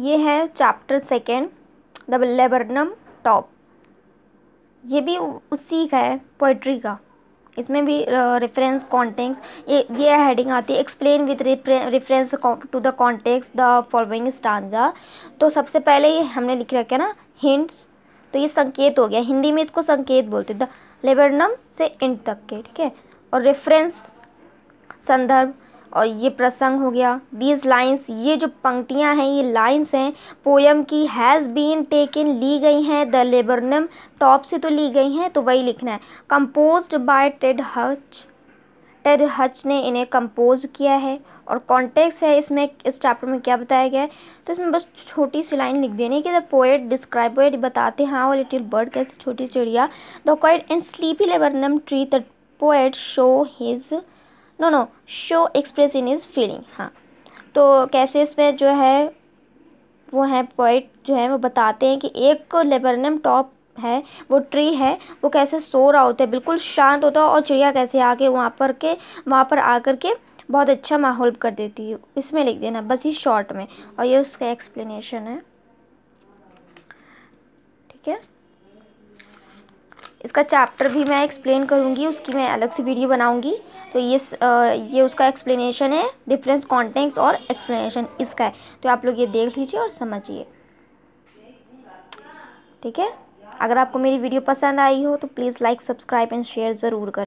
ये है chapter second the laburnum top ये भी उसी का है पोइट्री का इसमें भी रेफरेंस कॉन्टेक्स ये ये हेडिंग आती है explain with reference to the context the following stanza तो सबसे पहले ये हमने लिख रखा है ना हिंट्स तो ये संकेत हो गया हिंदी में इसको संकेत बोलते द लेबरनम से इंट तक के ठीक है और रेफरेंस संदर्भ और ये प्रसंग हो गया दीज लाइन्स ये जो पंक्तियाँ हैं ये लाइन्स हैं पोएम की हैज़ बीन टेकन ली गई हैं द लेबरनम टॉप से तो ली गई हैं तो वही लिखना है compose by Ted Hughes Ted Hughes ने इन्हें कंपोज किया है और कॉन्टेक्स है इसमें इस चैप्टर में क्या बताया गया है तो इसमें बस छोटी सी लाइन लिख देनी है कि द पोएट डिस्क्राइब पोएट बताते हैं हाँ लिटिल बर्ड कैसे छोटी चिड़िया the quiet and sleepy laburnum tree the poet show his no no show express in is feeling हाँ तो कैसे इसमें जो है वो है पोइट जो है वो बताते हैं कि एक लेबरनम टॉप है वो ट्री है वो कैसे सो रहा होता है बिल्कुल शांत होता है और चिड़िया कैसे आके वहाँ पर के वहाँ पर आकर के बहुत अच्छा माहौल कर देती है इसमें लिख देना बस ही शॉर्ट में और ये उसका एक्सप्लेनेशन है ठीक है इसका चैप्टर भी मैं एक्सप्लेन करूँगी उसकी मैं अलग से वीडियो बनाऊँगी तो ये ये उसका एक्सप्लेनेशन है डिफरेंस कॉन्टेंट्स और एक्सप्लेनेशन इसका है तो आप लोग ये देख लीजिए और समझिए ठीक है अगर आपको मेरी वीडियो पसंद आई हो तो please like subscribe and share ज़रूर करें